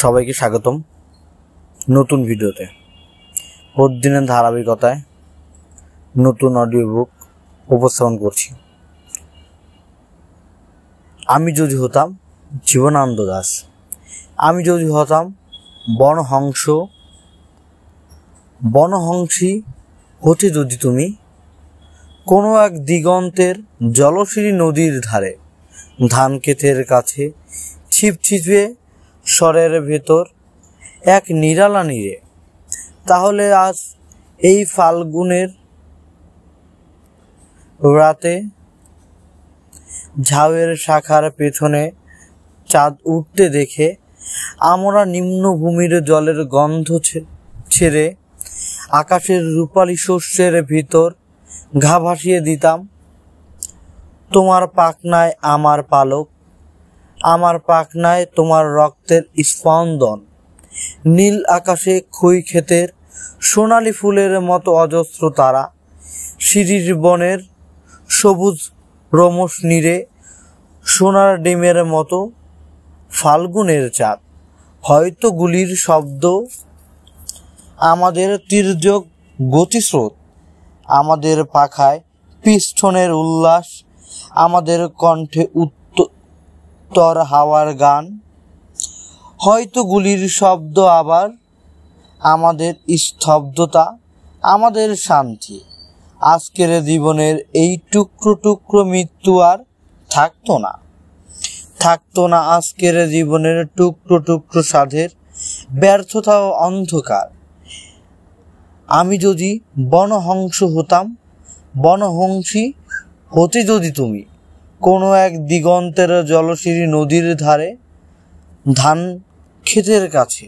সবাইকে স্বাগতম নতুন ভিডিওতে প্রতিদিনের ধারাবাহিকতায় নতুন অডিও বুক উপস্থাপন করছি আমি যদি হতাম জীবনানন্দ দাস আমি যদি হতাম বনহংস বনহংসী হতে যদি তুমি কোনো এক দিগন্তের জলশ্রী নদীর ধারে ধান ক্ষেতের কাছে ছিপ ছিপে স্বরের ভেতর এক নিরালা নিরে তাহলে আজ এই ফাল্গুনের রাতে ঝাউয়ের শাখার পেছনে চাঁদ উঠতে দেখে আমরা নিম্নভূমির জলের গন্ধ ছেড়ে আকাশের রূপালী শস্যের ভিতর ঘা ভাসিয়ে দিতাম তোমার পাখনায় আমার পালক আমার পাখনায় তোমার রক্তের স্পন্দন নীল আকাশে খুই ক্ষেতের সোনালি ফুলের মতো অজস্র তারা সিঁড়ির বনের সবুজ রমস নীরে সোনার ডিমের মতো ফাল্গুনের চাঁদ হয়তো গুলির শব্দ আমাদের তীর্যক গতিস্রোত আমাদের পাখায় পিষ্টনের উল্লাস আমাদের কণ্ঠে উত্ত উত্তর হাওয়ার গান হয়তো গুলির শব্দ আবার আমাদের স্তব্ধতা আমাদের শান্তি আজকের জীবনের এই টুকরো টুকরো মৃত্যু আর থাকতো না থাকতো না আজকের জীবনের টুকরো টুকরো সাধের ব্যর্থতা ও অন্ধকার আমি যদি বনহংস হতাম বনহংসী হতে যদি তুমি কোনো এক দিগন্তের জলশিরি নদীর ধারে ধান ক্ষেতের কাছে